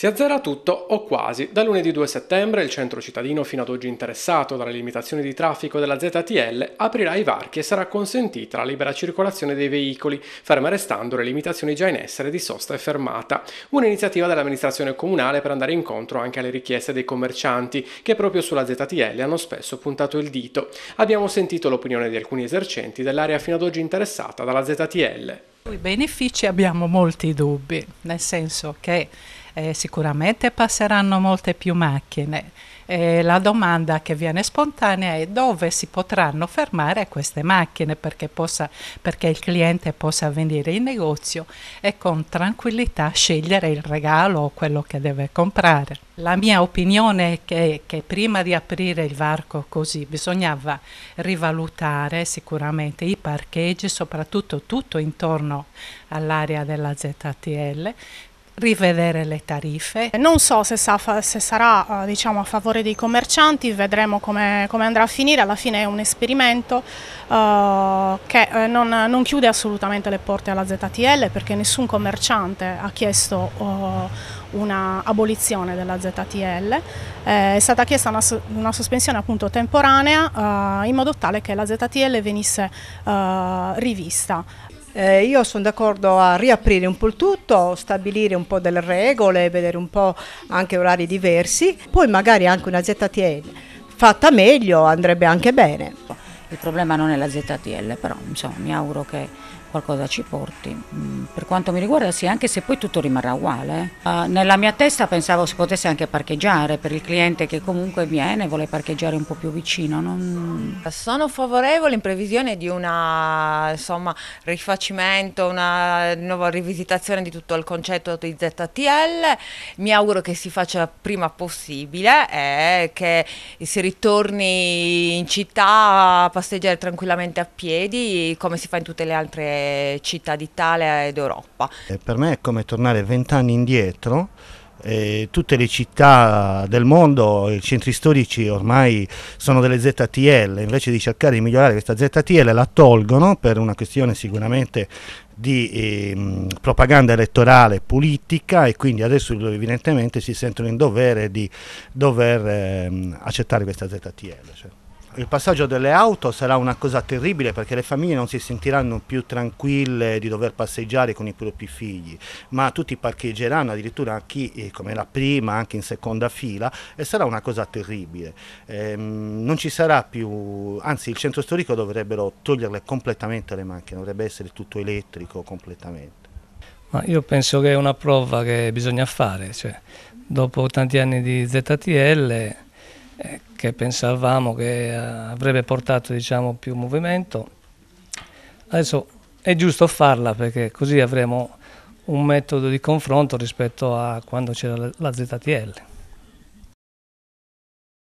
Si azzera tutto o quasi. Da lunedì 2 settembre il centro cittadino fino ad oggi interessato dalle limitazioni di traffico della ZTL aprirà i varchi e sarà consentita la libera circolazione dei veicoli, ferma restando le limitazioni già in essere di sosta e fermata. Un'iniziativa dell'amministrazione comunale per andare incontro anche alle richieste dei commercianti che proprio sulla ZTL hanno spesso puntato il dito. Abbiamo sentito l'opinione di alcuni esercenti dell'area fino ad oggi interessata dalla ZTL. Sui benefici abbiamo molti dubbi, nel senso che eh, sicuramente passeranno molte più macchine. E eh, la domanda che viene spontanea è dove si potranno fermare queste macchine perché, possa, perché il cliente possa venire in negozio e con tranquillità scegliere il regalo o quello che deve comprare. La mia opinione è che, che prima di aprire il varco così bisognava rivalutare sicuramente i parcheggi, soprattutto tutto intorno all'area della ZTL, rivedere le tariffe. Non so se, sa, se sarà eh, diciamo, a favore dei commercianti, vedremo come, come, andrà a finire, alla fine è un esperimento eh, che eh, non, non, chiude assolutamente le porte alla ZTL perché nessun commerciante ha chiesto eh, una abolizione della ZTL, eh, è stata chiesta una, una sospensione appunto temporanea eh, in modo tale che la ZTL venisse rivista. Eh, io sono d'accordo a riaprire un po' il tutto, stabilire un po' delle regole, vedere un po' anche orari diversi, poi magari anche una ZTL fatta meglio andrebbe anche bene. Il problema non è la ZTL, però insomma, mi auguro che qualcosa ci porti. Mm, per quanto mi riguarda sì, anche se poi tutto rimarrà uguale. Uh, nella mia testa pensavo si potesse anche parcheggiare per il cliente che comunque viene e vuole parcheggiare un po' più vicino. Non... Sono favorevole in previsione di un rifacimento, una nuova rivisitazione di tutto il concetto di ZTL. Mi auguro che si faccia prima possibile e eh, che si ritorni in città passeggiare tranquillamente a piedi come si fa in tutte le altre città d'Italia ed Europa. Eh, per me è come tornare vent'anni indietro eh, tutte le città del mondo, i centri storici ormai sono delle ZTL, invece di cercare di migliorare questa ZTL la tolgono per una questione sicuramente di eh, propaganda elettorale politica e quindi adesso evidentemente si sentono in dovere di dover eh, accettare questa ZTL. Cioè il passaggio delle auto sarà una cosa terribile perché le famiglie non si sentiranno più tranquille di dover passeggiare con i propri figli, ma tutti parcheggeranno addirittura chi eh, come la prima, anche in seconda fila e sarà una cosa terribile. Ehm, non ci sarà più, anzi il centro storico dovrebbero toglierle completamente le macchine, dovrebbe essere tutto elettrico completamente. Ma io penso che è una prova che bisogna fare, cioè, dopo tanti anni di ZTL... Eh, che pensavamo che eh, avrebbe portato diciamo, più movimento. Adesso è giusto farla perché così avremo un metodo di confronto rispetto a quando c'era la ZTL.